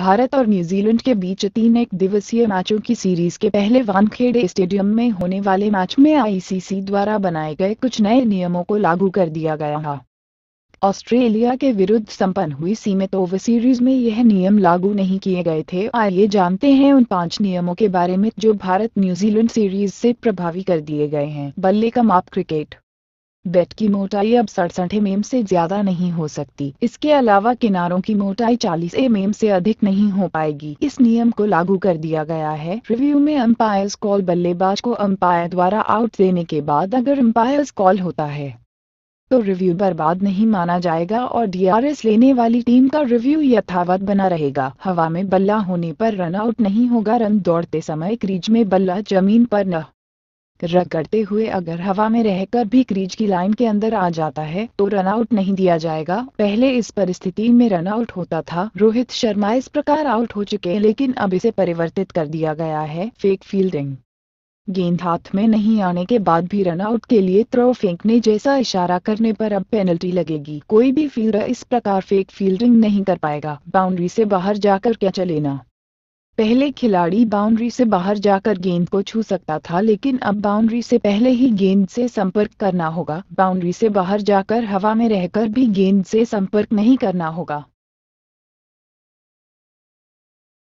भारत और न्यूजीलैंड के बीच तीन एक दिवसीय मैचों की सीरीज के पहले वानखेड़े स्टेडियम में होने वाले मैच में आईसीसी द्वारा बनाए गए कुछ नए नियमों को लागू कर दिया गया ऑस्ट्रेलिया के विरुद्ध संपन्न हुई सीमित ओवर सीरीज में यह नियम लागू नहीं किए गए थे आइए जानते हैं उन पांच नियमों के बारे में जो भारत न्यूजीलैंड सीरीज से प्रभावी कर दिए गए हैं बल्ले का माप क्रिकेट बेड की मोटाई अब सड़सठ एम एम से ज्यादा नहीं हो सकती इसके अलावा किनारों की मोटाई 40 एम एम से अधिक नहीं हो पाएगी इस नियम को लागू कर दिया गया है रिव्यू में अंपायर्स कॉल बल्लेबाज को अंपायर द्वारा आउट देने के बाद अगर अंपायर्स कॉल होता है तो रिव्यू बर्बाद नहीं माना जाएगा और डीआरएस लेने वाली टीम का रिव्यू यथावत बना रहेगा हवा में बल्ला होने पर रन आउट नहीं होगा रन दौड़ते समय क्रीज में बल्ला जमीन पर न रगड़ते हुए अगर हवा में रहकर भी क्रीज की लाइन के अंदर आ जाता है तो रनआउट नहीं दिया जाएगा पहले इस परिस्थिति में रनआउट होता था रोहित शर्मा इस प्रकार आउट हो चुके हैं लेकिन अब इसे परिवर्तित कर दिया गया है फेक फील्डिंग गेंद हाथ में नहीं आने के बाद भी रनआउट के लिए थ्रो फेंकने जैसा इशारा करने पर अब पेनल्टी लगेगी कोई भी फील्डर इस प्रकार फेक फील्डिंग नहीं कर पाएगा बाउंड्री से बाहर जाकर क्या चलेना पहले खिलाड़ी बाउंड्री से बाहर जाकर गेंद को छू सकता था लेकिन अब बाउंड्री से पहले ही गेंद से संपर्क करना होगा बाउंड्री से बाहर जाकर हवा में रहकर भी गेंद से संपर्क नहीं करना होगा